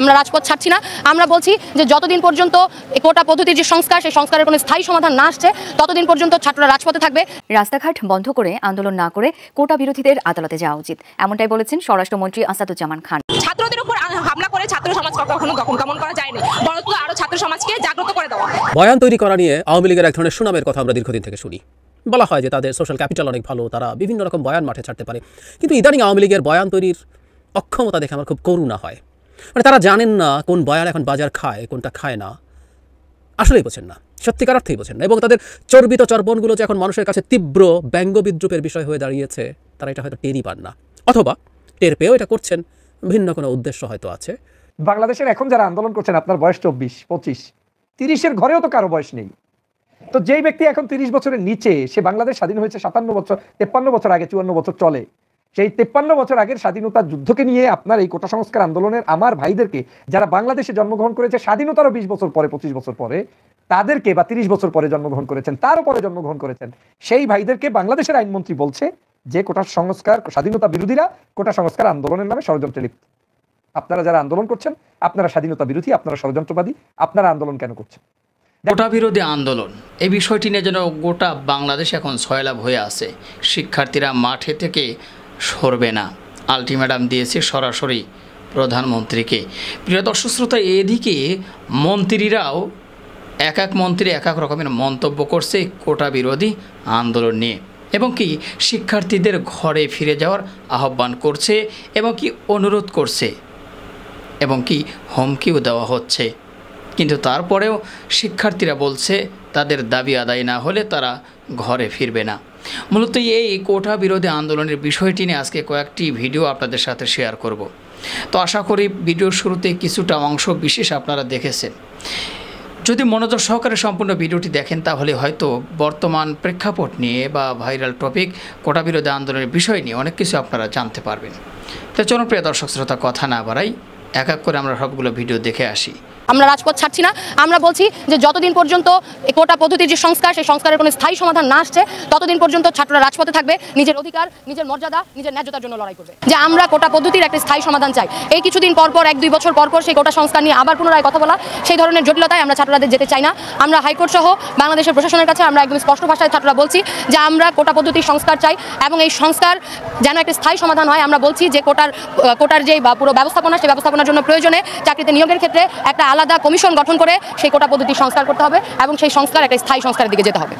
আমরা রাজপথ ছাড়ছি না আমরা বলছি যে যতদিন পর্যন্ত কোটা পদ্ধতির যে সংস্কার সেই সংস্কারের কোনো স্থায়ী সমাধান না আসছে ততদিন পর্যন্ত ছাত্ররা রাজপথে থাকবে রাস্তাঘাট বন্ধ করে আন্দোলন না করে কোটা বিরোধীদের আদালতে যাওয়া উচিত এমনটাই বলেছেন স্বরাষ্ট্রমন্ত্রী আসাদুজ্জামান খান ছাত্রদের উপর হামলা করে ছাত্র সমাজ কখনো দমন করা যায়নি বরং আরো ছাত্র সমাজকে জাগ্রত করে দেওয়া বয়ান তৈরি করা নিয়ে আওয়ামী লীগের এক ধরনের সুনামের কথা আমরা দীর্ঘদিন থেকে শুনি বলা হয় যে তাদের সোশ্যাল ক্যাপিটাল অনেক ভালো তারা বিভিন্ন রকম বয়ান মাঠে ছাড়তে পারে কিন্তু ইদানিং আওয়ামী লীগের বয়ান তৈরির অক্ষমতা দেখে আমার খুব করুণা হয় মানে তারা জানেন না কোন বয়াল এখন বাজার খায় কোনটা খায় না আসলেই বোঝেন না সত্যিকার অর্থেই বোঝেন না এবং তাদের চর্বিত চর্বণগুলো যে এখন মানুষের কাছে তীব্র ব্যঙ্গ বিদ্রুপের বিষয় হয়ে দাঁড়িয়েছে তারা এটা হয়তো টেরই পান না অথবা টের পেয়েও এটা করছেন ভিন্ন কোনো উদ্দেশ্য হয়তো আছে বাংলাদেশের এখন যারা আন্দোলন করছেন আপনার বয়স চব্বিশ পঁচিশ তিরিশের ঘরেও তো কারো বয়স নেই তো যেই ব্যক্তি এখন তিরিশ বছরের নিচে সে বাংলাদেশ স্বাধীন হয়েছে সাতান্ন বছর তেপ্পান্ন বছর আগে চুয়ান্ন বছর চলে সেই তেপ্পান্ন বছর আগের স্বাধীনতার যুদ্ধকে নিয়ে আপনার এই কোটা সংস্কার আন্দোলনের আমার ভাইদেরকে যারা বাংলাদেশে জন্মগ্রহণ করেছে স্বাধীনতারও বিশ বছর পরে পঁচিশ বছর পরে তাদেরকে বা তিরিশ বছর পরে জন্মগ্রহণ করেছেন তার পরে জন্মগ্রহণ করেছেন সেই ভাইদেরকে বাংলাদেশের আইনমন্ত্রী বলছে যে কোটা সংস্কার স্বাধীনতা বিরোধীরা কোটা সংস্কার আন্দোলনের নামে ষড়যন্ত্রে লিপ্ত আপনারা যারা আন্দোলন করছেন আপনারা স্বাধীনতা বিরোধী আপনারা ষড়যন্ত্রবাদী আপনারা আন্দোলন কেন করছেন কোটা বিরোধী আন্দোলন এই বিষয়টি নিয়ে যেন গোটা বাংলাদেশ এখন সয়লাভ হয়ে আছে শিক্ষার্থীরা মাঠে থেকে সরবে না আলটিমেটাম দিয়েছে সরাসরি প্রধানমন্ত্রীকে প্রিয় দর্শক শ্রোতা এদিকে মন্ত্রীরাও এক এক মন্ত্রী এক এক রকমের মন্তব্য করছে কোটা বিরোধী আন্দোলন নিয়ে এবং কি শিক্ষার্থীদের ঘরে ফিরে যাওয়ার আহ্বান করছে এবং কি অনুরোধ করছে এবং কি হুমকিও দেওয়া হচ্ছে কিন্তু তারপরেও শিক্ষার্থীরা বলছে তাদের দাবি আদায় না হলে তারা ঘরে ফিরবে না মূলত এই কোটা বিরোধী আন্দোলনের বিষয়টি নিয়ে আজকে কয়েকটি ভিডিও আপনাদের সাথে শেয়ার করব তো আশা করি ভিডিওর শুরুতে কিছুটা অংশ বিশেষ আপনারা দেখেছেন যদি মনোযোগ সহকারে সম্পূর্ণ ভিডিওটি দেখেন তাহলে হয়তো বর্তমান প্রেক্ষাপট নিয়ে বা ভাইরাল টপিক কোটা বিরোধী আন্দোলনের বিষয় নিয়ে অনেক কিছু আপনারা জানতে পারবেন তো জনপ্রিয় দর্শক শ্রোতা কথা না বাড়াই এক এক করে আমরা সবগুলো ভিডিও দেখে আসি আমরা রাজপথ ছাড়ছি না আমরা বলছি যে যতদিন পর্যন্ত কোটা পদ্ধতির যে সংস্কার সেই সংস্কারের কোনো স্থায়ী সমাধান না আসছে ততদিন পর্যন্ত ছাত্ররা রাজপথে থাকবে নিজের অধিকার নিজের মর্যাদা নিজের ন্যায্যতার জন্য লড়াই করবে যে আমরা কোটা পদ্ধতির একটা স্থায়ী সমাধান চাই এই কিছুদিন পর পর এক দুই বছর পর পর সেই কোটা সংস্কার নিয়ে আবার পুনরায় কথা বলা সেই ধরনের জটিলতায় আমরা ছাত্ররাদের যেতে চাই না আমরা হাইকোর্ট সহ বাংলাদেশের প্রশাসনের কাছে আমরা একদম স্পষ্ট ভাষায় ছাত্ররা বলছি যে আমরা কোটা পদ্ধতির সংস্কার চাই এবং এই সংস্কার যেন একটা স্থায়ী সমাধান হয় আমরা বলছি যে কোটার কোটার যে পুরো ব্যবস্থাপনা সেই ব্যবস্থাপনার জন্য প্রয়োজনে চাকরিতে নিয়োগের ক্ষেত্রে একটা আলাদা আলাদা কমিশন গঠন করে সেই কোটা পদ্ধতি সংস্কার করতে হবে এবং সেই সংস্কার একটা স্থায়ী সংস্কারের দিকে যেতে হবে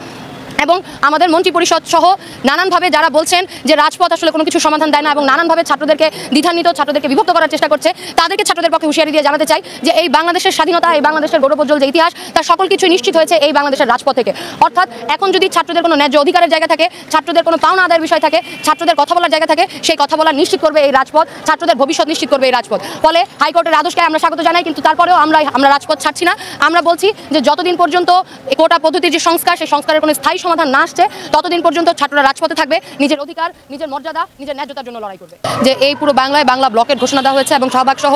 এবং আমাদের মন্ত্রিপরিষদ সহ নানানভাবে যারা বলছেন যে রাজপথ আসলে কোনো কিছু সমাধান দেয় না এবং নানানভাবে ছাত্রদেরকে দ্বিধান্বিত ছাত্রদেরকে বিভক্ত করার চেষ্টা করছে তাদেরকে ছাত্রদের পক্ষে হুঁশিয়ারি দিয়ে জানাতে চাই যে এই বাংলাদেশের স্বাধীনতা এই বাংলাদেশের গৌরবজ্জ্বল যে ইতিহাস তার সকল কিছুই নিশ্চিত হয়েছে এই বাংলাদেশের রাজপথ থেকে অর্থাৎ এখন যদি ছাত্রদের কোনো ন্যায্য অধিকারের জায়গা থাকে ছাত্রদের কোনো পাওনা আদায়ের বিষয় থাকে ছাত্রদের কথা বলার জায়গা থাকে সেই কথা বলা নিশ্চিত করবে এই রাজপথ ছাত্রদের ভবিষ্যৎ নিশ্চিত করবে এই রাজপথ ফলে হাইকোর্টের আদেশকে আমরা স্বাগত জানাই কিন্তু তারপরেও আমরা আমরা রাজপথ ছাড়ছি না আমরা বলছি যে যতদিন পর্যন্ত কোটা পদ্ধতির যে সংস্কার সেই সংস্কারের কোনো স্থায়ী সমাধান না আসছে ততদিন পর্যন্ত ছাত্ররা রাজপথে থাকবে নিজের অধিকার নিজের মর্যাদা নিজের ন্যায্যতার জন্য লড়াই করবে যে এই পুরো বাংলায় বাংলা ব্লকের ঘোষণা দেওয়া হয়েছে এবং শাহবাগ সহ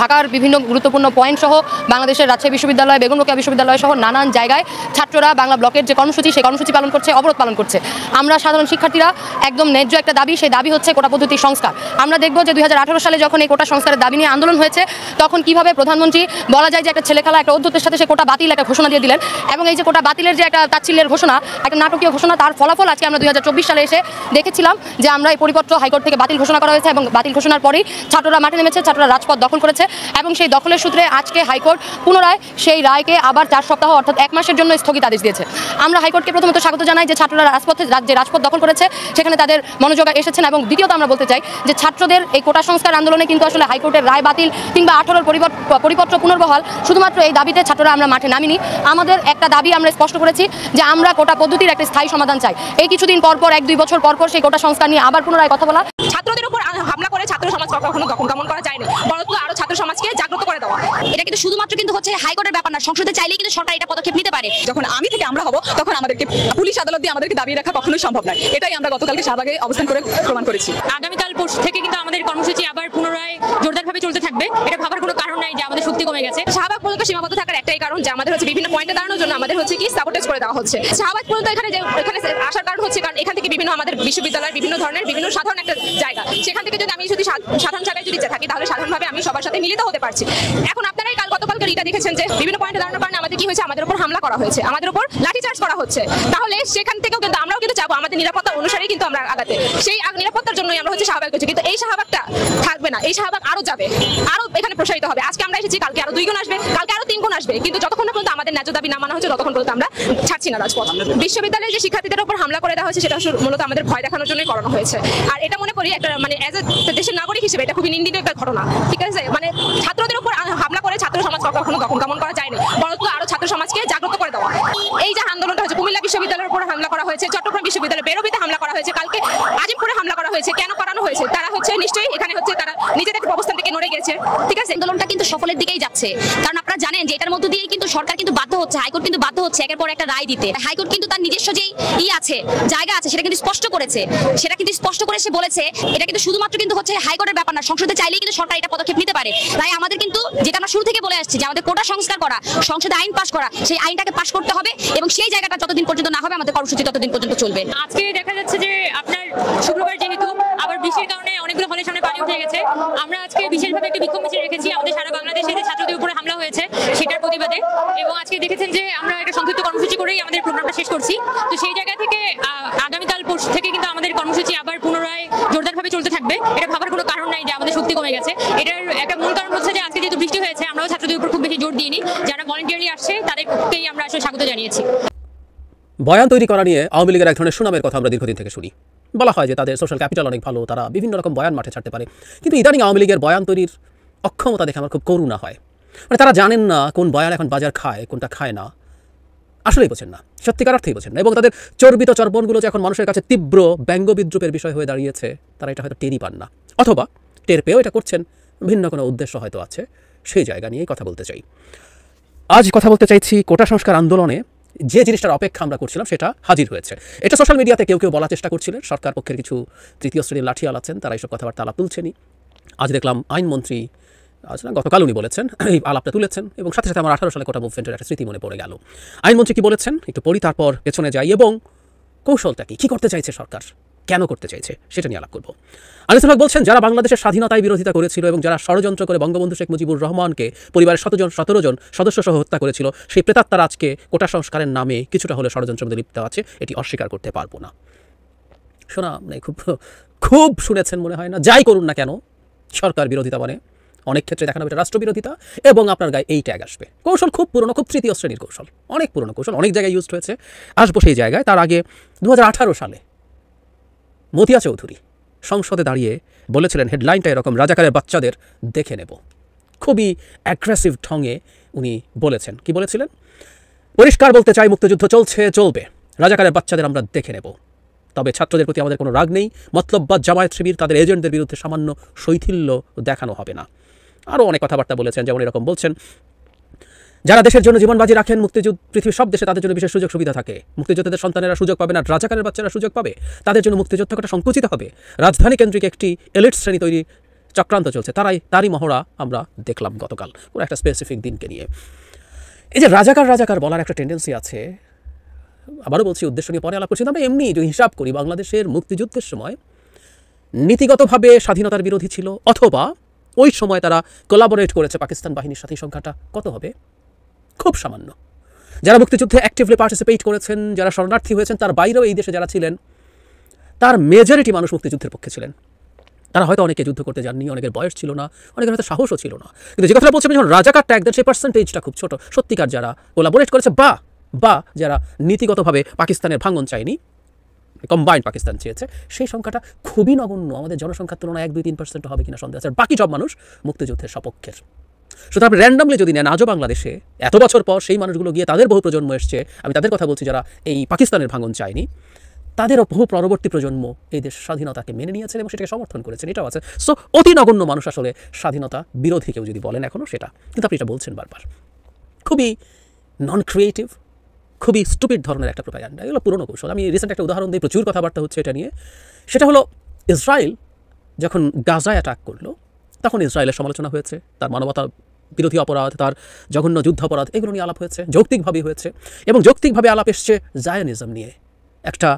ঢাকার বিভিন্ন গুরুত্বপূর্ণ পয়েন্ট সহ বাংলাদেশের রাজশাহী বিশ্ববিদ্যালয় বেগুনকিয়া বিশ্ববিদ্যালয় সহ নানান জায়গায় ছাত্ররা বাংলা ব্লকের যে কর্মসূচি সেই কর্মসূচি পালন করছে অবরোধ পালন করছে আমরা সাধারণ শিক্ষার্থীরা একদম ন্যায্য একটা দাবি সেই দাবি হচ্ছে কোটা পদ্ধতির সংস্কার আমরা দেখব যে দুই সালে যখন এই কোটা সংস্কারের দাবি নিয়ে আন্দোলন হয়েছে তখন কিভাবে প্রধানমন্ত্রী বলা যায় যে একটা ছেলে খেলা একটা অধ্যক্ষের সাথে সে কোটা বাতিল একটা ঘোষণা দিয়ে দিলেন এবং এই যে কোটা বাতিলের যে একটা তাচ্ছিল্যের ঘোষণা একটা নাটকীয় ঘোষণা তার ফলাফল আজকে আমরা দুই সালে এসে দেখেছিলাম যে আমরা এই পরিপত্র হাইকোর্ট থেকে বাতিল ঘোষণা করা হয়েছে এবং বাতিল ঘোষণার পরেই ছাত্ররা মাঠে নেমেছে ছাত্ররা রাজপথ দখল করেছে এবং সেই দখলের সূত্রে আজকে হাইকোর্ট পুনরায় সেই রায়কে আবার চার সপ্তাহ অর্থাৎ এক মাসের জন্য স্থগিতাদেশ দিয়েছে আমরা হাইকোর্টকে প্রথমত স্বাগত জানাই যে ছাত্ররা রাজপথে যে রাজপথ দখল করেছে সেখানে তাদের মনোযোগ এসেছেন এবং দ্বিতীয়ত আমরা বলতে চাই যে ছাত্রদের এই কোটা সংস্কার আন্দোলনে কিন্তু আসলে হাইকোর্টের রায় বাতিল কিংবা আঠারোর পরিপত্র পুনর্বহাল শুধুমাত্র এই দাবিতে ছাত্ররা আমরা মাঠে নামিনি আমাদের একটা দাবি আমরা স্পষ্ট করেছি যে আমরা কোটা পদ্ধতির একটা স্থায়ী সমাধান চাই এই কিছুদিন পর পর এক দুই বছর পর পর সেই কোটা সংস্কার নিয়ে আবার পুনরায় কথা বলা ছাত্রদের উপর হামলা করে ছাত্র সমাজ কখনো দমন করা না বরং আরো ছাত্র সমাজকে জাগ্রত করে দেওয়া এটা কিন্তু শুধুমাত্র কিন্তু হচ্ছে হাইকোর্টের ব্যাপার না সংসদে চাইলে কিন্তু সরকার এটা পদক্ষেপ নিতে পারে যখন আমি থেকে আমরা হব তখন আমাদেরকে পুলিশ আদালত দিয়ে আমাদেরকে দাবি রাখা কখনোই সম্ভব নয় এটাই আমরা গতকালকে শাহবাগে অবস্থান করে প্রমাণ করেছি আগামীকাল থেকে কিন্তু আমাদের কর্মসূচি আবার পুনরায় এটা ভাবার কোনো কারণ নাই যে আমাদের শক্তি কমে গেছে শাহবাগ পর্যন্ত সীমাবদ্ধ থাকার একটাই কারণ যে আমাদের হচ্ছে বিভিন্ন পয়েন্টে দাঁড়ানোর জন্য আমাদের হচ্ছে কি সাপোর্টেজ করে দেওয়া হচ্ছে শাহবাগ পর্যন্ত এখানে যে এখানে আসার কারণ হচ্ছে কারণ এখান থেকে বিভিন্ন আমাদের বিশ্ববিদ্যালয়ের বিভিন্ন ধরনের বিভিন্ন সাধারণ একটা জায়গা সেখান থেকে যদি আমি যদি সাধারণ জায়গায় যদি থাকি তাহলে সাধারণভাবে আমি সবার সাথে মিলিত হতে পারছি এখন আপনারাই কাল গতকালকে রিটা দেখেছেন যে বিভিন্ন পয়েন্টে দাঁড়ানোর কারণে আমাদের কি হয়েছে আমাদের উপর হামলা করা হয়েছে আমাদের উপর লাঠিচার্জ করা হচ্ছে তাহলে সেখান থেকেও কিন্তু আমরাও কিন্তু যাবো আমাদের নিরাপত্তা অনুসারে কিন্তু আমরা আগাতে সেই নিরাপত্তার জন্যই আমরা হচ্ছে শাহবাগ করছি কিন্তু এই শাহবাগটা থাকবে না এই শাহবাগ আরও যাবে আরও এখানে প্রসারিত হবে আজকে আমরা এসেছি কালকে আরো দুই গুণ আসবে কালকে আরো তিন গুণ আসবে কিন্তু যতক্ষণ না পর্যন্ত আমাদের ন্যায্য দাবি না মানা হচ্ছে ততক্ষণ পর্যন্ত আমরা ছাড়ছি না রাজপথ বিশ্ববিদ্যালয়ে যে শিক্ষার্থীদের উপর হামলা করে দেওয়া হয়েছে সেটা মূলত আমাদের ভয় দেখানোর জন্যই করানো হয়েছে আর এটা মনে করি একটা মানে এজ এ দেশের নাগরিক হিসেবে এটা খুবই নিন্দিত একটা ঘটনা ঠিক আছে মানে ছাত্রদের উপর হামলা করে ছাত্র সমাজ কখনো কেমন করা যায়নি বরং আরো ছাত্র সমাজকে জাগ্রত করে দেওয়া এই যে আন্দোলনটা হচ্ছে কুমিল্লা বিশ্ববিদ্যালয়ের উপর হামলা করা হয়েছে চট্টগ্রাম বিশ্ববিদ্যালয়ে বেরোবিতে হামলা করা হয়েছে কালকে আজিমপুরে হামলা করা হয়েছে কেন করানো হয়েছে তারা হচ্ছে নিশ্চয়ই এখানে হচ্ছে তারা নিজেদের অবস্থান থেকে নড়ে গেছে ঠিক আছে আন্দোলনটা কিন্তু সফলের দিকেই যাচ্ছে কারণ আপনারা জানেন যে এটার মধ্য দিয়েই কিন্তু সরকার কিন্তু বাধ্য হচ্ছে হাইকোর্ট কিন্তু বাধ্য হচ্ছে একের পর একটা রায় দিতে হাইকোর্ট কিন্তু তার নিজস্ব যে ই আছে জায়গা আছে সেটা কিন্তু স্পষ্ট করেছে সেটা কিন্তু স্পষ্ট করে সে বলেছে এটা কিন্তু শুধুমাত্র কিন্তু হচ্ছে হাইকোর্টের ব্যাপার না সংসদে চাইলেই কিন্তু সরকার এটা পদক্ষেপ নিতে পারে তাই আমাদের কিন্তু যেটা আমরা শুরু থেকে বলে আসছি যে আমাদের কোটা সংস্কার করা সংসদে আইন পাশ করা সেই আইনটাকে পাশ করতে হবে এবং সেই জায়গাটা যতদিন পর্যন্ত না হবে আমাদের কর্মসূচি ততদিন পর্যন্ত চলবে আজকে দেখা যাচ্ছে যে আপনার শুক্রবার যেহেতু আবার বৃষ্টির কারণে অনেকগুলো হলের সামনে পানি উঠে গেছে আমরা আজকে বিশেষভাবে একটি বিক্ষোভ মিছিল রেখেছি আমাদের সারা বাংলাদেশে যে ছাত্রদের উপরে হামলা হয়েছে সেটার প্রতিবাদে এবং আজকে দেখেছেন যে আমরা একটা সংক্ষিপ্ত কর্মসূচি করেই আমাদের প্রোগ্রামটা শেষ করছি তো সেই জায়গা থেকে আগামীকাল পরশু থেকে কিন্তু আমাদের কর্মসূচি আবার পুনরায় জোরদারভাবে চলতে থাকবে এটা ভাবার কোনো কারণ নাই যে আমাদের শক্তি কমে গেছে এটার একটা মূল কারণ হচ্ছে যে আজকে যেহেতু বৃষ্টি হয়েছে আমরাও ছাত্রদের উপর খুব বেশি জোর দিইনি যারা ভলেন্টিয়ারলি আসছে তাদেরকেই আমরা আসলে স্বাগত জানিয়েছি বয়ান তৈরি করা নিয়ে আওয়ামী লীগের এক ধরনের সুনামের কথা আমরা দীর্ঘদিন থেকে শুনি বলা হয় যে তাদের সোশ্যাল ক্যাপিটাল অনেক ভালো তারা বিভিন্ন রকম বয়ান মাঠে ছাড়তে পারে কিন্তু ইদানিং আওয়ামী লীগের বয়ান তৈরির অক্ষমতা দেখে আমার খুব করুণা হয় মানে তারা জানেন না কোন বয়ান এখন বাজার খায় কোনটা খায় না আসলেই বোঝেন না সত্যিকার অর্থেই বোঝেন না এবং তাদের চর্বিত চর্বণগুলো যে এখন মানুষের কাছে তীব্র ব্যঙ্গ বিদ্রুপের বিষয় হয়ে দাঁড়িয়েছে তারা এটা হয়তো টেরই পান না অথবা টের পেয়েও এটা করছেন ভিন্ন কোনো উদ্দেশ্য হয়তো আছে সেই জায়গা নিয়েই কথা বলতে চাই আজ কথা বলতে চাইছি কোটা সংস্কার আন্দোলনে যে জিনিসটার অপেক্ষা আমরা করছিলাম সেটা হাজির হয়েছে এটা সোশ্যাল মিডিয়াতে কেউ কেউ বলার চেষ্টা করছিলেন সরকার পক্ষের কিছু তৃতীয় শ্রেণীর লাঠি আলাচ্ছেন তারা এইসব কথাবার্তা আলাপ তুলছেনি আজ দেখলাম আইনমন্ত্রী আচ্ছা গতকাল উনি বলেছেন এই আলাপটা তুলেছেন এবং সাথে সাথে আমার আঠারো সালে কোটা মুভমেন্টের একটা স্মৃতি মনে পড়ে গেল আইনমন্ত্রী কি বলেছেন একটু পড়ি তারপর পেছনে যাই এবং কৌশলটা কি কী করতে চাইছে সরকার কেন করতে চাইছে সেটা নিয়ে আলাপ করবো আনিসুল হক বলছেন যারা বাংলাদেশের স্বাধীনতায় বিরোধিতা করেছিল এবং যারা ষড়যন্ত্র করে বঙ্গবন্ধু শেখ মুজিবুর রহমানকে পরিবারের শতজন সতেরো জন সদস্য সহ হত্যা করেছিল সেই প্রেতাত্মার আজকে কোটা সংস্কারের নামে কিছুটা হলে ষড়যন্ত্র লিপ্ত আছে এটি অস্বীকার করতে পারবো না শোনা মানে খুব খুব শুনেছেন মনে হয় না যাই করুন না কেন সরকার বিরোধিতা মানে অনেক ক্ষেত্রে দেখানো এটা রাষ্ট্রবিরোধিতা এবং আপনার গায়ে এই ট্যাগ আসবে কৌশল খুব পুরনো খুব তৃতীয় শ্রেণীর কৌশল অনেক পুরনো কৌশল অনেক জায়গায় ইউজ হয়েছে আসবো সেই জায়গায় তার আগে দু সালে মতিয়া চৌধুরী সংসদে দাঁড়িয়ে বলেছিলেন হেডলাইনটা এরকম রাজাকারের বাচ্চাদের দেখে নেব খুবই অ্যাগ্রেসিভ ঢঙে উনি বলেছেন কি বলেছিলেন পরিষ্কার বলতে চাই মুক্তিযুদ্ধ চলছে চলবে রাজাকারের বাচ্চাদের আমরা দেখে নেব তবে ছাত্রদের প্রতি আমাদের কোনো রাগ নেই মতলব বা জামায়াত শিবির তাদের এজেন্টদের বিরুদ্ধে সামান্য শৈথিল্য দেখানো হবে না আরও অনেক কথাবার্তা বলেছেন যেমন এরকম বলছেন যারা দেশের জন্য জীবন বাজি রাখেন মুক্তিযুদ্ধ পৃথিবীর সব দেশে তাদের জন্য বিশেষ সুযোগ সুবিধা থাকে মুক্তিযোদ্ধাদের সন্তানেরা সুযোগ পাবে না রাজাকারের বাচ্চারা সুযোগ পাবে তাদের জন্য মুক্তিযোদ্ধাটা সংকুচিত হবে রাজধানী কেন্দ্রিক একটি এলিট শ্রেণী তৈরি চক্রান্ত চলছে তারাই তারই মহড়া আমরা দেখলাম গতকাল কোনো একটা স্পেসিফিক দিনকে নিয়ে এই যে রাজাকার রাজাকার বলার একটা টেন্ডেন্সি আছে আবারও বলছি উদ্দেশ্য নিয়ে পরে আলাপ করছি আমরা এমনি যদি হিসাব করি বাংলাদেশের মুক্তিযুদ্ধের সময় নীতিগতভাবে স্বাধীনতার বিরোধী ছিল অথবা ওই সময় তারা কোলাবোরেট করেছে পাকিস্তান বাহিনীর সাথে সংখ্যাটা কত হবে খুব সামান্য যারা মুক্তিযুদ্ধে অ্যাক্টিভলি পার্টিসিপেট করেছেন যারা শরণার্থী হয়েছেন তার বাইরেও এই দেশে যারা ছিলেন তার মেজরিটি মানুষ মুক্তিযুদ্ধের পক্ষে ছিলেন তারা হয়তো অনেকে যুদ্ধ করতে যাননি অনেকের বয়স ছিল না অনেকের হয়তো সাহসও ছিল না কিন্তু যে কথাটা বলছি যখন রাজাকার ট্যাগ দেন সেই পার্সেন্টেজটা খুব ছোট সত্যিকার যারা কোলাবোরেট করেছে বা বা যারা নীতিগতভাবে পাকিস্তানের ভাঙন চায়নি কম্বাইন্ড পাকিস্তান চেয়েছে সেই সংখ্যাটা খুবই নগণ্য আমাদের জনসংখ্যার তুলনায় এক দুই তিন পার্সেন্ট হবে কিনা সন্দেহ আছে বাকি সব মানুষ মুক্তিযুদ্ধের সপক্ষের সুতরাং আপনি র্যান্ডামলি যদি নেন আজও বাংলাদেশে এত বছর পর সেই মানুষগুলো গিয়ে তাদের বহু প্রজন্ম এসছে আমি তাদের কথা বলছি যারা এই পাকিস্তানের ভাঙন চায়নি তাদেরও বহু পরবর্তী প্রজন্ম এই দেশ স্বাধীনতাকে মেনে নিয়েছেন এবং সেটাকে সমর্থন করেছেন এটাও আছে সো অতি নগণ্য মানুষ আসলে স্বাধীনতা বিরোধী কেউ যদি বলেন এখনও সেটা কিন্তু আপনি এটা বলছেন বারবার খুবই নন ক্রিয়েটিভ খুবই স্টুপিড ধরনের একটা প্রোপাগান্ডা এগুলো পুরনো কৌশল আমি রিসেন্ট একটা উদাহরণ দিয়ে প্রচুর কথাবার্তা হচ্ছে এটা নিয়ে সেটা হলো ইসরায়েল যখন গাজায় অ্যাটাক করলো তখন ইসরায়েলের সমালোচনা হয়েছে তার মানবতা বিরোধী অপরাধ তার জঘন্য যুদ্ধাপরাধ এগুলো নিয়ে আলাপ হয়েছে যৌক্তিকভাবেই হয়েছে এবং যৌক্তিকভাবে আলাপ এসছে জায়নিজম নিয়ে একটা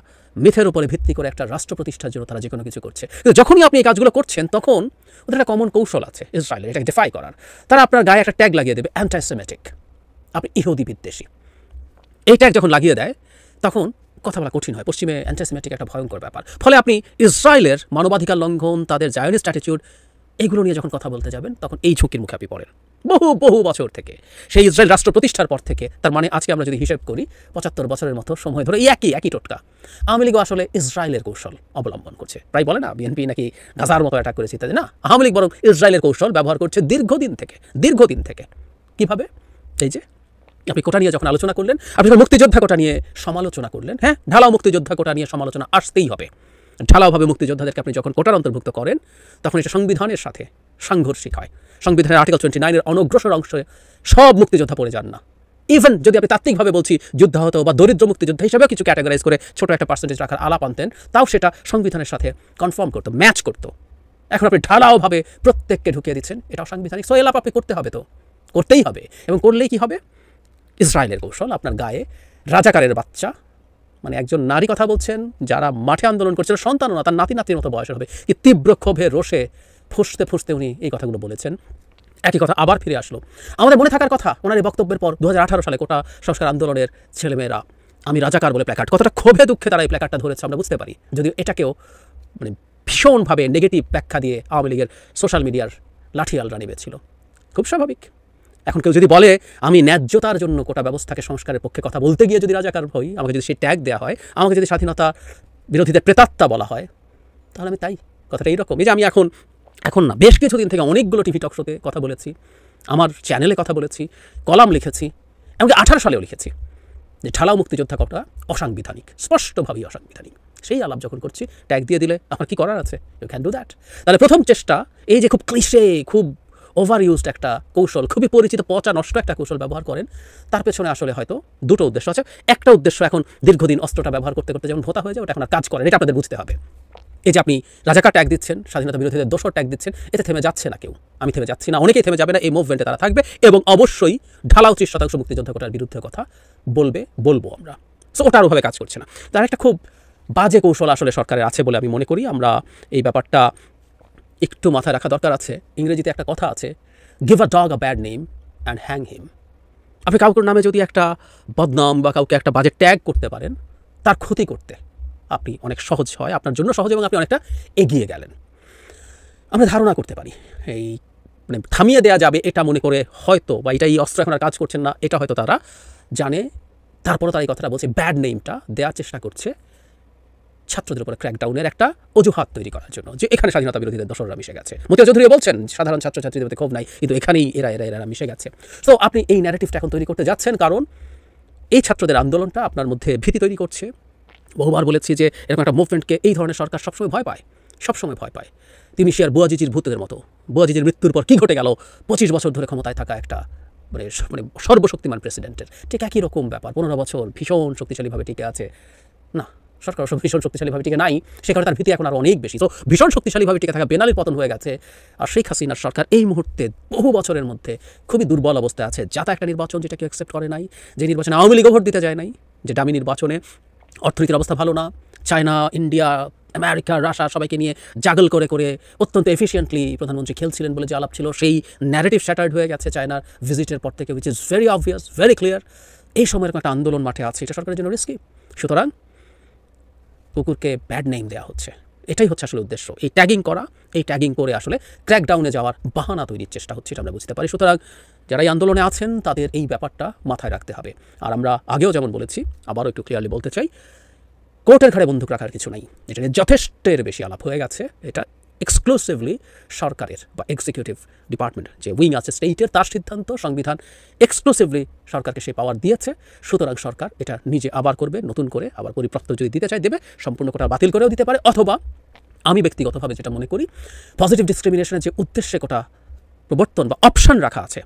মিথের উপরে ভিত্তি করে একটা রাষ্ট্র প্রতিষ্ঠার জন্য তারা যে কোনো কিছু করছে কিন্তু যখনই আপনি এই কাজগুলো করছেন তখন ওদের একটা কমন কৌশল আছে ইসরায়েলের এটাকে ডিফাই করার তারা আপনার গায়ে একটা ট্যাগ লাগিয়ে দেবে অ্যান্টাইসেমেটিক আপনি ইহুদি বিদ্বেষী এই ট্যাগ যখন লাগিয়ে দেয় তখন কথা বলা কঠিন হয় পশ্চিমে অ্যান্টাইসেমেটিক একটা ভয়ঙ্কর ব্যাপার ফলে আপনি ইসরায়েলের মানবাধিকার লঙ্ঘন তাদের জায়নিস্ট অ্যাটিচিউড এগুলো নিয়ে যখন কথা বলতে যাবেন তখন এই ঝুঁকির মুখে আপনি পড়েন বহু বহু বছর থেকে সেই ইসরায়েল রাষ্ট্র প্রতিষ্ঠার পর থেকে তার মানে আজকে আমরা যদি হিসেব করি পঁচাত্তর বছরের মতো সময় ধরে এই একই একই টোটকা আওয়ামী লীগও আসলে ইসরায়েলের কৌশল অবলম্বন করছে প্রায় বলে না বিএনপি নাকি গাজার মতো অ্যাটাক করেছে ইত্যাদি না আওয়ামী লীগ বরং ইসরায়েলের কৌশল ব্যবহার করছে দীর্ঘদিন থেকে দীর্ঘদিন থেকে কিভাবে এই যে আপনি কোটা নিয়ে যখন আলোচনা করলেন আপনি মুক্তিযোদ্ধা কোটা নিয়ে সমালোচনা করলেন হ্যাঁ ঢালাও মুক্তিযোদ্ধা কোটা নিয়ে সমালোচনা আসতেই হবে ঢালাওভাবে মুক্তিযোদ্ধাদেরকে আপনি যখন কোটার অন্তর্ভুক্ত করেন তখন এটা সংবিধানের সাথে সাংঘর্ষিক হয় সংবিধানের আর্টিকেল টোয়েন্টি নাইনের অনগ্রসর অংশে সব মুক্তিযোদ্ধা পড়ে যান না ইভেন যদি আপনি তাত্ত্বিকভাবে বলছি যুদ্ধাহত বা দরিদ্র মুক্তিযোদ্ধা হিসেবেও কিছু ক্যাটাগরাইজ করে ছোট একটা পার্সেন্টেজ রাখার আলাপ আনতেন তাও সেটা সংবিধানের সাথে কনফার্ম করত ম্যাচ করত এখন আপনি ঢালাওভাবে প্রত্যেককে ঢুকিয়ে দিচ্ছেন এটাও সাংবিধানিক সো এলাপ আপনি করতে হবে তো করতেই হবে এবং করলেই কি হবে ইসরায়েলের কৌশল আপনার গায়ে রাজাকারের বাচ্চা মানে একজন নারী কথা বলছেন যারা মাঠে আন্দোলন করছিল সন্তানও না তার নাতি নাতির মতো বয়স হবে কি তীব্র ক্ষোভে রোষে ফুসতে ফুসতে উনি এই কথাগুলো বলেছেন একই কথা আবার ফিরে আসলো আমাদের মনে থাকার কথা ওনার এই বক্তব্যের পর দু সালে কোটা সংস্কার আন্দোলনের ছেলেমেয়েরা আমি রাজাকার বলে প্ল্যাকার্ড কতটা ক্ষোভে দুঃখে তারা এই প্ল্যাকার্ডটা ধরেছে আমরা বুঝতে পারি যদিও এটাকেও মানে ভীষণভাবে নেগেটিভ ব্যাখ্যা দিয়ে আওয়ামী লীগের সোশ্যাল মিডিয়ার লাঠিয়ালরা নেমেছিল খুব স্বাভাবিক এখন কেউ যদি বলে আমি ন্যায্যতার জন্য কোটা ব্যবস্থাকে সংস্কারের পক্ষে কথা বলতে গিয়ে যদি রাজাকার হই আমাকে যদি সেই ট্যাগ দেওয়া হয় আমাকে যদি স্বাধীনতা বিরোধীদের প্রেতাত্মা বলা হয় তাহলে আমি তাই কথাটা এইরকম এই যে আমি এখন এখন না বেশ কিছুদিন থেকে অনেকগুলো টিভি টকশোতে কথা বলেছি আমার চ্যানেলে কথা বলেছি কলাম লিখেছি এমনকি আঠারো সালেও লিখেছি যে ঠালাও মুক্তিযোদ্ধা কটা অসাংবিধানিক স্পষ্টভাবেই অসাংবিধানিক সেই আলাপ যখন করছি ট্যাগ দিয়ে দিলে আমার কি করার আছে ইউ ক্যান ডু দ্যাট তাহলে প্রথম চেষ্টা এই যে খুব ক্লিশে খুব ওভার ইউজড একটা কৌশল খুবই পরিচিত পচা নষ্ট একটা কৌশল ব্যবহার করেন তার পেছনে আসলে হয়তো দুটো উদ্দেশ্য আছে একটা উদ্দেশ্য এখন দীর্ঘদিন অস্ত্রটা ব্যবহার করতে করতে যেমন ভোতা হয়ে যায় ওটা এখন আর কাজ করেন এটা আপনাদের বুঝতে হবে এই যে আপনি রাজাকা ট্যাগ দিচ্ছেন স্বাধীনতা বিরোধীদের দোষর ট্যাগ দিচ্ছেন এতে থেমে যাচ্ছে না কেউ আমি থেমে যাচ্ছি না অনেকেই থেমে যাবে না এই মুভমেন্টে তারা থাকবে এবং অবশ্যই ঢালাও ত্রিশ শতাংশ মুক্তিযুদ্ধ কোটার বিরুদ্ধে কথা বলবে বলবো আমরা সো ওটা আরোভাবে কাজ করছে না তার একটা খুব বাজে কৌশল আসলে সরকারের আছে বলে আমি মনে করি আমরা এই ব্যাপারটা একটু মাথায় রাখা দরকার আছে ইংরেজিতে একটা কথা আছে give a dog a bad name and hang him আপনি কাউকে নামে যদি একটা বদনাম বা কাউকে একটা বাজে ট্যাগ করতে পারেন তার ক্ষতি করতে আপনি অনেক সহজ হয় আপনার জন্য সহজ এবং আপনি অনেকটা এগিয়ে গেলেন আমরা ধারণা করতে পারি এই মানে থামিয়ে দেওয়া যাবে এটা মনে করে হয়তো বা এটা এই অস্ত্র এখন কাজ করছেন না এটা হয়তো তারা জানে তারপরে তারা এই কথাটা বলছে ব্যাড নেমটা দেওয়ার চেষ্টা করছে ছাত্রদের উপর ক্র্যাকডাউনের একটা অজুহাত তৈরি করার জন্য যে এখানে স্বাধীনতা বিরোধীদের দোসররা মিশে গেছে মতিয়া চৌধুরী বলছেন সাধারণ ছাত্রছাত্রীদের মধ্যে ক্ষোভ নাই কিন্তু এখানেই এরা এরা এরা মিশে গেছে তো আপনি এই ন্যারেটিভটা এখন তৈরি করতে যাচ্ছেন কারণ এই ছাত্রদের আন্দোলনটা আপনার মধ্যে ভীতি তৈরি করছে বহুবার বলেছি যে এরকম একটা মুভমেন্টকে এই ধরনের সরকার সবসময় ভয় পায় সবসময় ভয় পায় তিনি সে আর বুয়াজিজির ভূতদের মতো বুয়াজিজির মৃত্যুর পর কী ঘটে গেল পঁচিশ বছর ধরে ক্ষমতায় থাকা একটা মানে মানে সর্বশক্তিমান প্রেসিডেন্টের ঠিক একই রকম ব্যাপার পনেরো বছর ভীষণ শক্তিশালীভাবে টিকে আছে না সরকার ভীষণ শক্তিশালীভাবে টিকে নাই সে কারণে তার ভীতি এখন আর অনেক বেশি তো ভীষণ শক্তিশালীভাবে টিকে থাকা বেনালির পতন হয়ে গেছে আর শেখ হাসিনার সরকার এই মুহূর্তে বহু বছরের মধ্যে খুবই দুর্বল অবস্থায় আছে যাতে একটা নির্বাচন যেটা কেউ অ্যাকসেপ্ট করে নাই যে নির্বাচনে আওয়ামী লীগও ভোট দিতে যায় নাই যে ডামি নির্বাচনে অর্থনীতির অবস্থা ভালো না চায়না ইন্ডিয়া আমেরিকা রাশিয়া সবাইকে নিয়ে জাগল করে করে অত্যন্ত এফিসিয়েন্টলি প্রধানমন্ত্রী খেলছিলেন বলে যে আলাপ ছিল সেই ন্যারেটিভ স্যাটার্ড হয়ে গেছে চায়নার ভিজিটের পর থেকে which is very obvious very clear এই সময়ের একটা আন্দোলন মাঠে আছে এটা সরকারের জন্য রিস্কি সুতরাং কুকুরকে ব্যাড নেম দেওয়া হচ্ছে এটাই হচ্ছে আসলে উদ্দেশ্য এই ট্যাগিং করা এই ট্যাগিং করে আসলে ক্র্যাকডাউনে যাওয়ার বাহানা তৈরির চেষ্টা হচ্ছে এটা আমরা বুঝতে পারি সুতরাং যারা এই আন্দোলনে আছেন তাদের এই ব্যাপারটা মাথায় রাখতে হবে আর আমরা আগেও যেমন বলেছি আবারও একটু ক্লিয়ারলি বলতে চাই কোর্টের ঘাড়ে বন্দুক রাখার কিছু নাই এটা নিয়ে যথেষ্টের বেশি আলাপ হয়ে গেছে এটা এক্সক্লুসিভলি সরকারের বা এক্সিকিউটিভ ডিপার্টমেন্ট যে উইং আছে স্টেটের তার সিদ্ধান্ত সংবিধান এক্সক্লুসিভলি সরকারকে সেই পাওয়ার দিয়েছে সুতরাং সরকার এটা নিজে আবার করবে নতুন করে আবার পরিপ্রাপ্ত যদি দিতে চায় দেবে সম্পূর্ণ কোটা বাতিল করেও দিতে পারে অথবা আমি ব্যক্তিগতভাবে যেটা মনে করি পজিটিভ ডিসক্রিমিনেশনের যে উদ্দেশ্যে কোটা প্রবর্তন বা অপশান রাখা আছে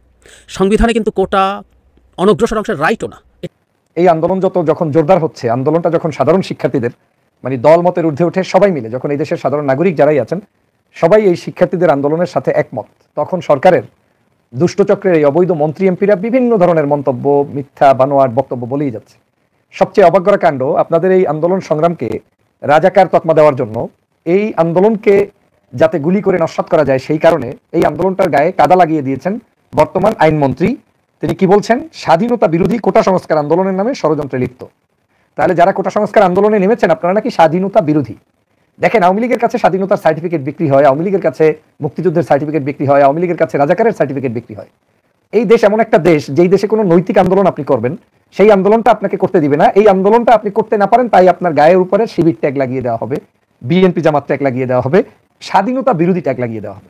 সংবিধানে কিন্তু কোটা অনগ্রসর অংশের রাইটও না এই আন্দোলন যত যখন জোরদার হচ্ছে আন্দোলনটা যখন সাধারণ শিক্ষার্থীদের মানে দল মতের ঊর্ধ্বে উঠে সবাই মিলে যখন এই দেশের সাধারণ নাগরিক যারাই আছেন সবাই এই শিক্ষার্থীদের আন্দোলনের সাথে একমত তখন সরকারের দুষ্টচক্রের এই অবৈধ মন্ত্রী এমপিরা বিভিন্ন ধরনের মন্তব্য মিথ্যা বানোয়ার বক্তব্য বলেই যাচ্ছে সবচেয়ে অবাগ্যরা কাণ্ড আপনাদের এই আন্দোলন সংগ্রামকে রাজাকার তকমা দেওয়ার জন্য এই আন্দোলনকে যাতে গুলি করে নস্বাত করা যায় সেই কারণে এই আন্দোলনটার গায়ে কাদা লাগিয়ে দিয়েছেন বর্তমান আইনমন্ত্রী তিনি কি বলছেন স্বাধীনতা বিরোধী কোটা সংস্কার আন্দোলনের নামে ষড়যন্ত্রে লিপ্ত তাহলে যারা কোটা সংস্কার আন্দোলনে নেমেছেন আপনারা নাকি স্বাধীনতা বিরোধী দেখেন আওয়ামী লীগের কাছে স্বাধীনতার সার্টিফিকেট বিক্রি হয় আওয়ামী লীগের কাছে মুক্তিযুদ্ধের সার্টিফিকেট বিক্রি হয় আওয়ামী লীগের কাছে রাজাকারের সার্টিফিকেট বিক্রি হয় এই দেশ এমন একটা দেশ যেই দেশে কোনো নৈতিক আন্দোলন আপনি করবেন সেই আন্দোলনটা আপনাকে করতে দিবে না এই আন্দোলনটা আপনি করতে না পারেন তাই আপনার গায়ের উপরে শিবির ট্যাগ লাগিয়ে দেওয়া হবে বিএনপি জামাত ট্যাগ লাগিয়ে দেওয়া হবে স্বাধীনতা বিরোধী ট্যাগ লাগিয়ে দেওয়া হবে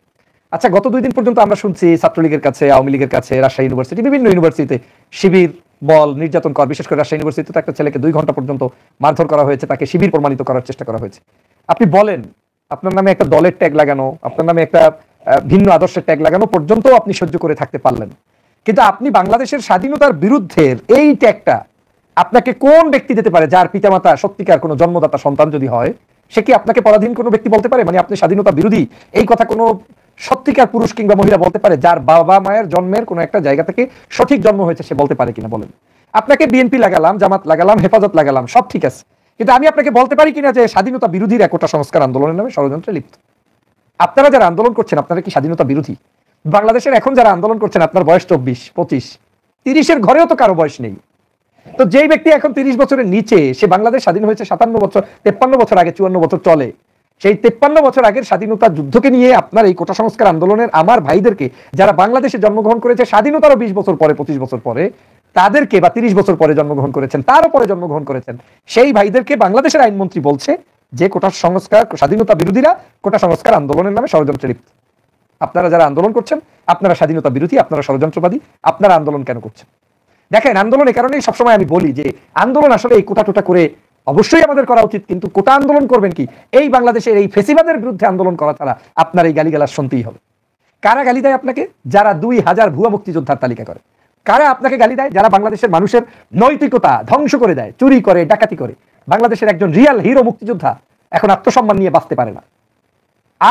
আচ্ছা গত দুই দিন পর্যন্ত আমরা শুনছি ছাত্রলীগের কাছে আওয়ামী লীগের কাছে রাজশাহী ইউনিভার্সিটি বিভিন্ন ইউনিভার্সিটিতে শিবির বল নির্যাতন কর বিশেষ করে রাজশাহী ইউনিভার্সিটিতে একটা ছেলেকে দুই ঘন্টা পর্যন্ত মারধর করা হয়েছে তাকে শিবির প্রমাণিত করার চেষ্টা করা হয়েছে আপনি বলেন আপনার নামে একটা দলের ট্যাগ লাগানো আপনার নামে একটা ভিন্ন আদর্শের ট্যাগ লাগানো পর্যন্ত আপনি সহ্য করে থাকতে পারলেন কিন্তু আপনি বাংলাদেশের স্বাধীনতার বিরুদ্ধে এই ট্যাগটা আপনাকে কোন ব্যক্তি দিতে পারে যার পিতামাতা সত্যিকার কোনো জন্মদাতা সন্তান যদি হয় সে কি আপনাকে পরাধীন কোনো ব্যক্তি বলতে পারে মানে আপনি স্বাধীনতা বিরোধী এই কথা কোনো সত্যিকার পুরুষ কিংবা মহিলা বলতে পারে যার বাবা মায়ের জন্মের কোনো একটা জায়গা থেকে সঠিক জন্ম হয়েছে সে বলতে পারে কিনা বলেন আপনাকে বিএনপি লাগালাম জামাত লাগালাম হেফাজত লাগালাম সব ঠিক আছে কিন্তু আমি আপনাকে বলতে পারি কিনা যে স্বাধীনতা বিরোধীর একটা সংস্কার আন্দোলনের নামে ষড়যন্ত্রে লিপ্ত আপনারা যারা আন্দোলন করছেন আপনারা কি স্বাধীনতা বিরোধী বাংলাদেশের এখন যারা আন্দোলন করছেন আপনার বয়স চব্বিশ পঁচিশ তিরিশের ঘরেও তো কারো বয়স নেই তো যেই ব্যক্তি এখন তিরিশ বছরের নিচে সে বাংলাদেশ স্বাধীন হয়েছে সাতান্ন বছর তেপ্পান্ন বছর আগে চুয়ান্ন বছর চলে সেই তেপ্পান্ন বছর আগের স্বাধীনতা যুদ্ধকে নিয়ে আপনার এই কোটা সংস্কার আন্দোলনের আমার ভাইদেরকে যারা বাংলাদেশে জন্মগ্রহণ করেছে স্বাধীনতারও বিশ বছর পরে পঁচিশ বছর পরে তাদেরকে বা তিরিশ বছর পরে জন্মগ্রহণ করেছেন তারও পরে জন্মগ্রহণ করেছেন সেই ভাইদেরকে বাংলাদেশের আইনমন্ত্রী বলছে যে কোটা সংস্কার স্বাধীনতা বিরোধীরা কোটা সংস্কার আন্দোলনের নামে ষড়যন্ত্রে লিপ্ত আপনারা যারা আন্দোলন করছেন আপনারা স্বাধীনতা বিরোধী আপনারা ষড়যন্ত্রবাদী আপনারা আন্দোলন কেন করছেন দেখেন আন্দোলন এ কারণেই সবসময় আমি বলি যে আন্দোলন আসলে এই কোটা টোটা করে অবশ্যই আমাদের করা উচিত কিন্তু কোটা আন্দোলন করবেন কি এই বাংলাদেশের এই ফেসিবাদের বিরুদ্ধে আন্দোলন করা ছাড়া আপনার এই গালিগালাজ শুনতেই হবে কারা গালি দেয় আপনাকে যারা দুই হাজার ভুয়া মুক্তিযোদ্ধার তালিকা করে কারা আপনাকে গালি দেয় যারা বাংলাদেশের মানুষের নৈতিকতা ধ্বংস করে দেয় চুরি করে ডাকাতি করে বাংলাদেশের একজন রিয়াল হিরো মুক্তিযোদ্ধা এখন আত্মসম্মান নিয়ে বাঁচতে পারে না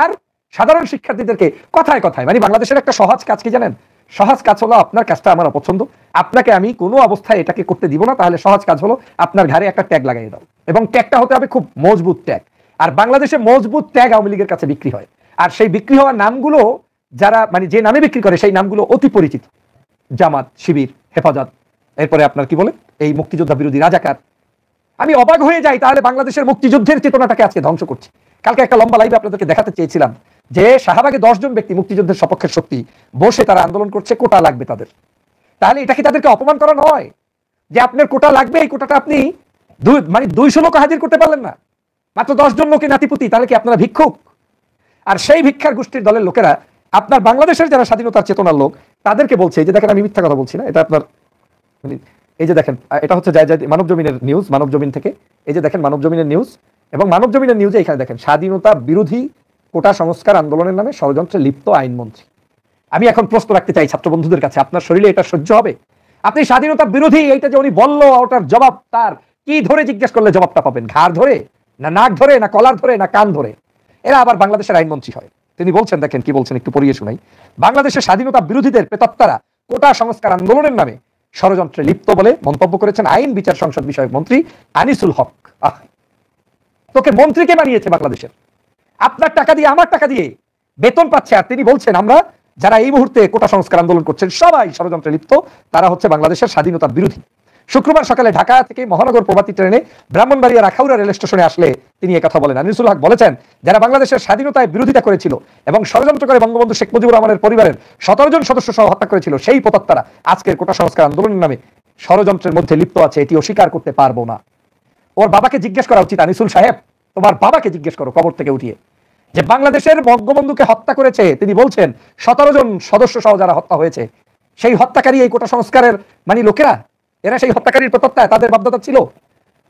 আর সাধারণ শিক্ষার্থীদেরকে কথায় কথায় মানে বাংলাদেশের একটা সহজ কাজ কি জানেন সহজ কাজ হলো আপনার কাজটা আমার অপছন্দ আপনাকে আমি কোনো অবস্থায় এটাকে করতে দিব না তাহলে সহজ কাজ হলো আপনার ঘাড়ে একটা ট্যাগ লাগাই দাও এবং ট্যাগটা হতে হবে খুব মজবুত ট্যাগ আর বাংলাদেশে মজবুত ট্যাগ আওয়ামী লীগের কাছে বিক্রি হয় আর সেই বিক্রি হওয়ার নামগুলো যারা মানে যে নামে বিক্রি করে সেই নামগুলো অতি পরিচিত জামাত শিবির হেফাজত এরপরে আপনার কি বলে এই মুক্তিযোদ্ধা বিরোধী রাজাকার আমি অবাক হয়ে যাই তাহলে বাংলাদেশের মুক্তিযুদ্ধের চেতনাটাকে আজকে ধ্বংস করছি কালকে একটা লম্বা লাইভে আপনাদেরকে দেখাতে চেয়েছিলাম যে শাহবাগে দশজন ব্যক্তি মুক্তিযুদ্ধের সপক্ষের শক্তি বসে তারা আন্দোলন করছে কোটা লাগবে তাদের তাহলে এটা কি তাদেরকে অপমান করা নয় যে আপনার কোটা লাগবে এই কোটাটা আপনি দুই মানে দুইশো লোক হাজির করতে পারলেন না মাত্র দশজন লোকের নাতিপুতি তাহলে কি আপনারা ভিক্ষুক আর সেই ভিক্ষার গোষ্ঠীর দলের লোকেরা আপনার বাংলাদেশের যারা স্বাধীনতার চেতনার লোক তাদেরকে বলছে এই যে দেখেন আমি মিথ্যা কথা বলছি না এটা আপনার মানে এই যে দেখেন এটা হচ্ছে যায় যায় মানব জমিনের নিউজ মানব জমিন থেকে এই যে দেখেন মানব জমিনের নিউজ এবং মানব জমিনের নিউজে এখানে দেখেন স্বাধীনতা বিরোধী কোটা সংস্কার আন্দোলনের নামে ষড়যন্ত্রে লিপ্ত আইনমন্ত্রী আমি এখন প্রশ্ন রাখতে চাই ছাত্র বন্ধুদের কাছে আপনার শরীরে এটা সহ্য হবে আপনি স্বাধীনতা বিরোধী এইটা যে উনি বলল ওটার জবাব তার কি ধরে জিজ্ঞেস করলে জবাবটা পাবেন ঘাড় ধরে না নাক ধরে না কলার ধরে না কান ধরে এরা আবার বাংলাদেশের আইনমন্ত্রী হয় তিনি বলছেন দেখেন কি বলছেন একটু পড়িয়ে শুনাই বাংলাদেশের স্বাধীনতা বিরোধীদের প্রেতাত্মারা কোটা সংস্কার আন্দোলনের নামে ষড়যন্ত্রে লিপ্ত বলে মন্তব্য করেছেন আইন বিচার সংসদ বিষয়ক মন্ত্রী আনিসুল হক আহ তোকে মন্ত্রীকে বানিয়েছে বাংলাদেশের আপনার টাকা দিয়ে আমার টাকা দিয়ে বেতন পাচ্ছে আর তিনি বলছেন আমরা যারা এই মুহূর্তে কোটা সংস্কার আন্দোলন করছেন সবাই ষড়যন্ত্রে লিপ্ত তারা হচ্ছে বাংলাদেশের স্বাধীনতা বিরোধী শুক্রবার সকালে ঢাকা থেকে মহানগর প্রভাতী ট্রেনে ব্রাহ্মণবাড়িয়া রাখাউরা রেল স্টেশনে আসলে তিনি একথা বলেন আনিসুল হক বলেছেন যারা বাংলাদেশের স্বাধীনতায় বিরোধিতা করেছিল এবং ষড়যন্ত্র করে বঙ্গবন্ধু শেখ মুজিবুর রহমানের পরিবারের সতেরো জন সদস্য সহ হত্যা করেছিল সেই পতাত্তারা আজকের কোটা সংস্কার আন্দোলনের নামে ষড়যন্ত্রের মধ্যে লিপ্ত আছে এটি অস্বীকার করতে পারবো না ওর বাবাকে জিজ্ঞেস করা উচিত আনিসুল সাহেব তোমার বাবাকে জিজ্ঞেস করো কবর থেকে উঠিয়ে যে বাংলাদেশের বঙ্গবন্ধুকে হত্যা করেছে তিনি বলছেন সতেরো জন সদস্য সহ যারা হত্যা হয়েছে সেই হত্যাকারী এই কোটা সংস্কারের মানে লোকেরা এরা সেই হত্যাকারীর প্রত্যত্তা তাদের বাধ্যতা ছিল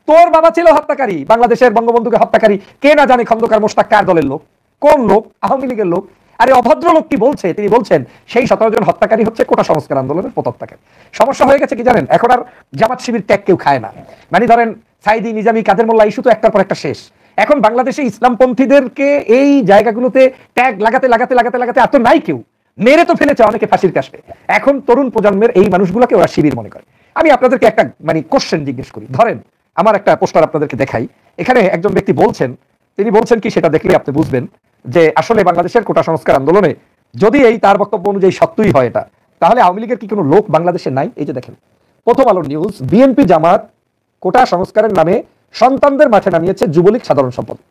তোর বাবা ছিল হত্যাকারী বাংলাদেশের বঙ্গবন্ধুকে হত্যাকারী কে না জানে খন্দকার মোস্তাক কার দলের লোক কোন লোক আওয়ামী লীগের লোক আরে অভদ্র লোক কি বলছে তিনি বলছেন সেই সতেরো জন হত্যাকারী হচ্ছে কোটা সংস্কার আন্দোলনের প্রত্যত্তাকারী সমস্যা হয়ে গেছে কি জানেন এখন আর জামাত শিবির ট্যাগ কেউ খায় না মানে ধরেন সাইদি নিজামি কাদের মোল্লা ইস্যু তো একটার পর একটা শেষ এখন বাংলাদেশে ইসলামপন্থীদেরকে এই জায়গাগুলোতে ট্যাগ লাগাতে লাগাতে লাগাতে লাগাতে এত নাই কেউ মেরে তো ফেলেছে অনেকে ফাঁসির কাশবে এখন তরুণ প্রজন্মের এই মানুষগুলোকে ওরা শিবির মনে করে আমি আপনাদেরকে একটা মানে কোশ্চেন জিজ্ঞেস করি ধরেন আমার একটা পোস্টার আপনাদেরকে দেখাই এখানে একজন ব্যক্তি বলছেন তিনি বলছেন কি সেটা দেখলে আপনি বুঝবেন যে আসলে বাংলাদেশের কোটা সংস্কার আন্দোলনে যদি এই তার বক্তব্য অনুযায়ী সত্যই হয় এটা তাহলে আওয়ামী লীগের কি কোনো লোক বাংলাদেশে নাই এই যে দেখেন প্রথম আলো নিউজ বিএনপি জামাত কোটা সংস্কারের নামে সন্তানদের মাঠে নামিয়েছে যুবলীগ সাধারণ সম্পাদক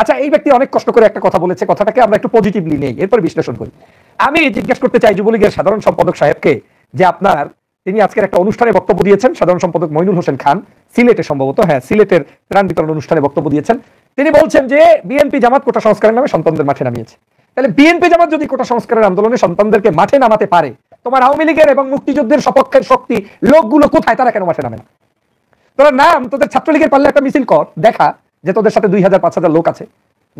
আচ্ছা এই ব্যক্তি অনেক কষ্ট করে একটা কথা বলেছে কথাটাকে আমরা একটু পজিটিভলি নেই এরপর বিশ্লেষণ করি আমি জিজ্ঞেস করতে চাই যুবলীগের সাধারণ সম্পাদক সাহেবকে যে আপনার তিনি আজকের একটা অনুষ্ঠানে বক্তব্য দিয়েছেন সাধারণ সম্পাদক মইনুল হোসেন খান সিলেটে সম্ভবত হ্যাঁ সিলেটের ত্রাণ বিতরণ অনুষ্ঠানে বক্তব্য দিয়েছেন তিনি বলছেন যে বিএনপি জামাত কোটা সংস্কারের নামে সন্তানদের মাঠে নামিয়েছে তাহলে বিএনপি জামাত যদি কোটা সংস্কারের আন্দোলনে সন্তানদেরকে মাঠে নামাতে পারে তোমার আওয়ামী লীগের এবং মুক্তিযুদ্ধের সপক্ষের শক্তি লোকগুলো কোথায় তারা কেন মাঠে নামে না তোরা নাম তোদের ছাত্রলীগের পাল্লে একটা মিছিল কর দেখা যে তোদের সাথে দুই হাজার পাঁচ হাজার লোক আছে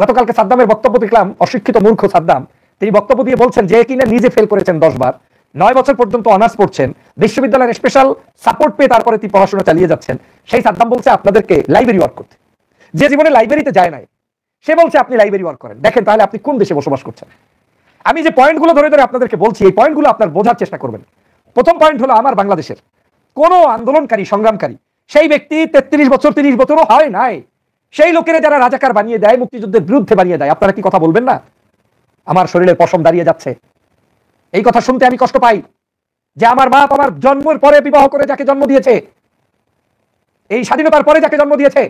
গতকালকে সাদ্দামের বক্তব্য দেখলাম অশিক্ষিত মূর্খ সাদ্দাম তিনি বক্তব্য দিয়ে বলছেন যে কিনা নিজে ফেল করেছেন দশ বার নয় বছর পর্যন্ত অনার্স পড়ছেন বিশ্ববিদ্যালয়ের স্পেশাল সাপোর্ট পেয়ে তারপরে তিনি পড়াশোনা চালিয়ে যাচ্ছেন সেই সাদ্দাম বলছে আপনাদেরকে লাইব্রেরি ওয়ার্ক করতে যে জীবনে লাইব্রেরিতে যায় নাই সে বলছে আপনি লাইব্রেরি ওয়ার্ক করেন দেখেন তাহলে আপনি কোন দেশে বসবাস করছেন আমি যে পয়েন্টগুলো ধরে ধরে আপনাদেরকে বলছি এই পয়েন্টগুলো আপনার বোঝার চেষ্টা করবেন প্রথম পয়েন্ট হলো আমার বাংলাদেশের কোন আন্দোলনকারী সংগ্রামকারী সেই ব্যক্তি তেত্রিশ বছর তিরিশ বছরও হয় নাই সেই লোকেরা যারা রাজাকার বানিয়ে দেয় মুক্তিযুদ্ধের বিরুদ্ধে বানিয়ে দেয় আপনারা কি কথা বলবেন না আমার শরীরে পশম দাঁড়িয়ে যাচ্ছে এই কথা শুনতে আমি কষ্ট পাই যে আমার বাপ আমার জন্মের পরে বিবাহ করে যাকে জন্ম দিয়েছে এই স্বাধীনতার পরে যাকে জন্ম দিয়েছে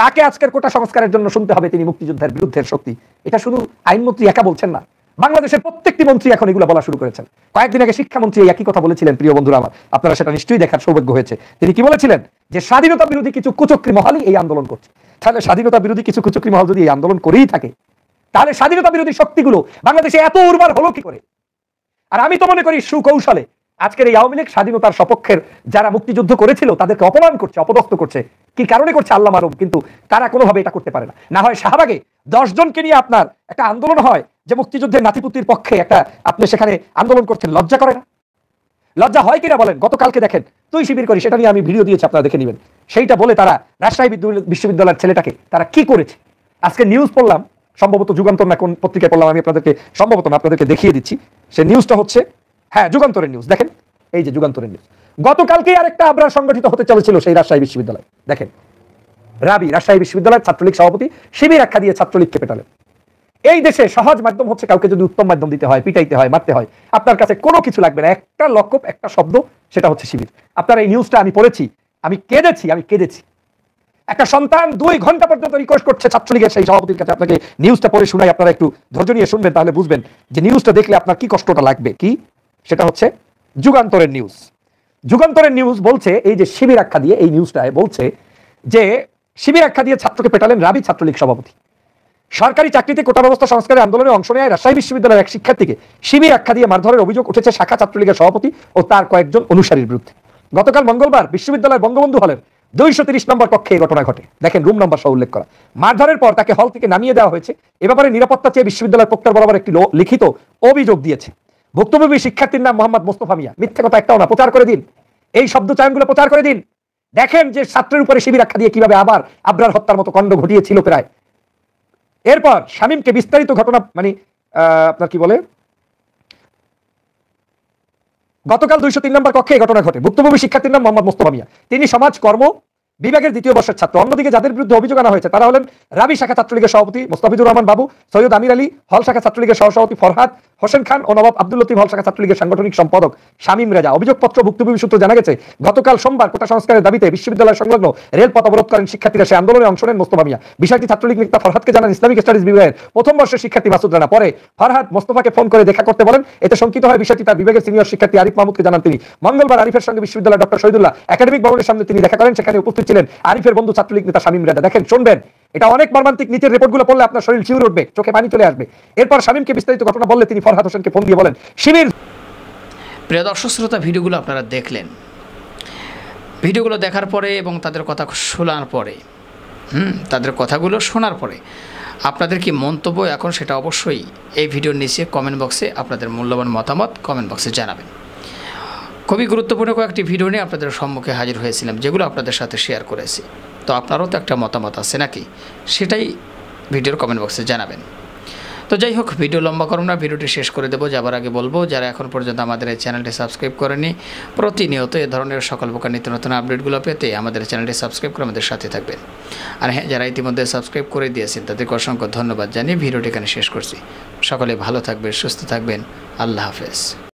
তাকে আজকের কোটা সংস্কারের জন্য শুনতে হবে তিনি মুক্তিযুদ্ধের বিরুদ্ধে শক্তি এটা শুধু আইনমন্ত্রী একা বলছেন না বাংলাদেশের প্রত্যেকটি মন্ত্রী এখন এগুলো বলা শুরু করেছেন কয়েকদিন আগে শিক্ষামন্ত্রী একই কথা বলেছিলেন প্রিয় বন্ধুরা আমার আপনারা সেটা নিশ্চয়ই দেখার সৌভাগ্য হয়েছে তিনি কি বলেছিলেন যে স্বাধীনতা বিরোধী কিছু কুচক্রি মহালই এই আন্দোলন করছে তাহলে স্বাধীনতা বিরোধী কিছু কুচক্রি মহল যদি এই আন্দোলন করেই থাকে তাহলে স্বাধীনতা বিরোধী শক্তিগুলো বাংলাদেশে এত উর্বর হলো কি করে আর আমি তো মনে করি সুকৌশলে আজকের এই আওয়ামী লীগ স্বাধীনতার সপক্ষের যারা মুক্তিযুদ্ধ করেছিল তাদেরকে অপমান করছে অপদস্থ করছে কি কারণে করছে আল্লাহ মারুম কিন্তু তারা কোনোভাবে এটা করতে পারে না না হয় শাহবাগে দশজনকে নিয়ে আপনার একটা আন্দোলন হয় যে মুক্তিযুদ্ধের নাতিপুতির পক্ষে একটা আপনি সেখানে আন্দোলন করছেন লজ্জা করে না লজ্জা হয় কিনা বলেন গতকালকে দেখেন তুই শিবির করি সেটা নিয়ে আমি ভিডিও দিয়েছি আপনারা দেখে নেবেন সেইটা বলে তারা রাজশাহী বিশ্ববিদ্যালয়ের ছেলেটাকে তারা কি করেছে আজকে নিউজ পড়লাম সম্ভবত যুগান্তর না কোন পত্রিকায় পড়লাম আমি আপনাদেরকে সম্ভবত না আপনাদেরকে দেখিয়ে দিচ্ছি সে নিউজটা হচ্ছে হ্যাঁ যুগান্তরের নিউজ দেখেন এই যে যুগান্তরের নিউজ গতকালকে একটা আবরার সংগঠিত হতে চলেছিল সেই রাজশাহী বিশ্ববিদ্যালয় দেখেন রাবি রাজশাহী বিশ্ববিদ্যালয়ের ছাত্রলীগ সভাপতি শিবির আখ্যা দিয়ে ছাত্রলীগকে পেটালেন এই দেশে সহজ মাধ্যম হচ্ছে কাউকে যদি উত্তম মাধ্যম দিতে হয় পিটাইতে হয় মারতে হয় আপনার কাছে কোনো কিছু লাগবে না একটা লক্ষ্য একটা শব্দ সেটা হচ্ছে শিবির আপনার এই নিউজটা আমি পড়েছি আমি কেঁদেছি আমি কেঁদেছি একটা সন্তান দুই ঘন্টা পর্যন্ত রিকোয়েস্ট করছে ছাত্রলীগের সেই সভাপতির কাছে আপনাকে নিউজটা পড়ে শুনাই আপনারা একটু ধৈর্য নিয়ে শুনবেন তাহলে বুঝবেন যে নিউজটা দেখলে আপনার কি কষ্টটা লাগবে কি সেটা হচ্ছে যুগান্তরের নিউজ যুগান্তরের নিউজ বলছে এই যে শিবির আখ্যা দিয়ে এই নিউজটায় বলছে যে শিবির আখ্যা দিয়ে ছাত্রকে পেটালেন রাবি ছাত্রলীগ সভাপতি সরকারি চাকরিতে কোটা ব্যবস্থা সংস্কারের আন্দোলনে অংশ নেয় রাজশাহী বিশ্ববিদ্যালয়ের এক শিক্ষার্থীকে শিবির আখ্যা দিয়ে মারধরের অভিযোগ উঠেছে শাখা ছাত্রলীগের সভাপতি ও তার কয়েকজন অনুসারীর বিরুদ্ধে গতকাল মঙ্গলবার বিশ্ববিদ্যালয়ের বঙ্গবন্ধু হলের দুইশো নম্বর কক্ষে এই ঘটনা ঘটে দেখেন রুম নম্বর সহ উল্লেখ করা মারধরের পর তাকে হল থেকে নামিয়ে দেওয়া হয়েছে এ ব্যাপারে নিরাপত্তা চেয়ে বিশ্ববিদ্যালয়ের পক্ষের বরাবর একটি লিখিত অভিযোগ দিয়েছে ভুক্তভোগী শিক্ষার্থীর নাম মোহাম্মদ মোস্তফা মিয়া মিথ্যে কথা একটাও না প্রচার করে দিন এই শব্দ চয়নগুলো প্রচার করে দিন দেখেন যে ছাত্রের উপরে শিবির আখ্যা দিয়ে কিভাবে আবার আবরার হত্যার মতো কণ্ড ঘটিয়েছিল প্রায় এরপর শামীমকে বিস্তারিত ঘটনা মানে আপনার কি বলে গতকাল দুইশো তিন নম্বর কক্ষে এই ঘটনা ঘটে ভুক্তভূমি শিক্ষার্থীর নাম মোহাম্মদ মোস্তফা মিয়া তিনি সমাজ কর্ম বিভাগের দ্বিতীয় বর্ষের ছাত্র অন্যদিকে যাদের বিরুদ্ধে অভিযোগ আনা হয়েছে তারা হলেন রাবি শাখা ছাত্রলীগের সভাপতি মোস্তাফিজুর রহমান বাবু সৈয়দ আমির আলী হল শাখা ছাত্রলীগের সহসভাপতি ফরহাদ হোসেন খান ও নবাব আব্দুল লতিফ হল শাখা ছাত্রলীগের সাংগঠনিক সম্পাদক শামিম রেজা অভিযোগপত্র ভুক্তভূমি সূত্রে জানা গেছে গতকাল সোমবার কোটা সংস্কারের দাবিতে বিশ্ববিদ্যালয় সংলগ্ন রেলপথ অবরোধ করেন শিক্ষার্থীরা সে আন্দোলনে অংশ নেন মোস্তফা মিয়া বিষয়টি ছাত্রলীগ নেতা ফরহাদকে জানান ইসলামিক স্টাডিজ বিভাগের প্রথম বর্ষের শিক্ষার্থী মাসুদ রানা পরে ফরহাদ মোস্তফাকে ফোন করে দেখা করতে বলেন এতে শঙ্কিত হয় বিষয়টি তার বিভাগের সিনিয়র শিক্ষার্থী আরিফ মাহমুদকে জানান তিনি মঙ্গলবার আরিফের সঙ্গে বিশ্ববিদ্যালয় ডক্টর শহীদুল্লাহ একাডেমিক ভবনের সামনে তিনি দেখা করেন সেখানে উপস্থিত সচিব ছিলেন আরিফের বন্ধু ছাত্রলীগ নেতা শামীম রাজা দেখেন শুনবেন এটা অনেক মর্মান্তিক নিচের রিপোর্টগুলো পড়লে আপনার শরীর শিউরে উঠবে চোখে পানি চলে আসবে এরপর শামীমকে বিস্তারিত ঘটনা বললে তিনি ফরহাদ হোসেনকে ফোন দিয়ে বলেন শিবির প্রিয় দর্শক শ্রোতা ভিডিওগুলো আপনারা দেখলেন ভিডিওগুলো দেখার পরে এবং তাদের কথা শোনার পরে হুম তাদের কথাগুলো শোনার পরে আপনাদের কি মন্তব্য এখন সেটা অবশ্যই এই ভিডিওর নিচে কমেন্ট বক্সে আপনাদের মূল্যবান মতামত কমেন্ট বক্সে জানাবেন খুবই গুরুত্বপূর্ণ কয়েকটি ভিডিও নিয়ে আপনাদের সম্মুখে হাজির হয়েছিলাম যেগুলো আপনাদের সাথে শেয়ার করেছি তো আপনারও তো একটা মতামত আছে নাকি সেটাই ভিডিওর কমেন্ট বক্সে জানাবেন তো যাই হোক ভিডিও লম্বা করুন না ভিডিওটি শেষ করে দেবো যাবার আগে বলবো যারা এখন পর্যন্ত আমাদের এই চ্যানেলটি সাবস্ক্রাইব করেনি প্রতিনিয়ত এ ধরনের সকল প্রকার নিত্য নতুন আপডেটগুলো পেতে আমাদের চ্যানেলটি সাবস্ক্রাইব করে আমাদের সাথে থাকবেন আর হ্যাঁ যারা ইতিমধ্যে সাবস্ক্রাইব করে দিয়েছেন তাদেরকে অসংখ্য ধন্যবাদ জানিয়ে ভিডিওটি এখানে শেষ করছি সকলে ভালো থাকবেন সুস্থ থাকবেন আল্লাহ হাফেজ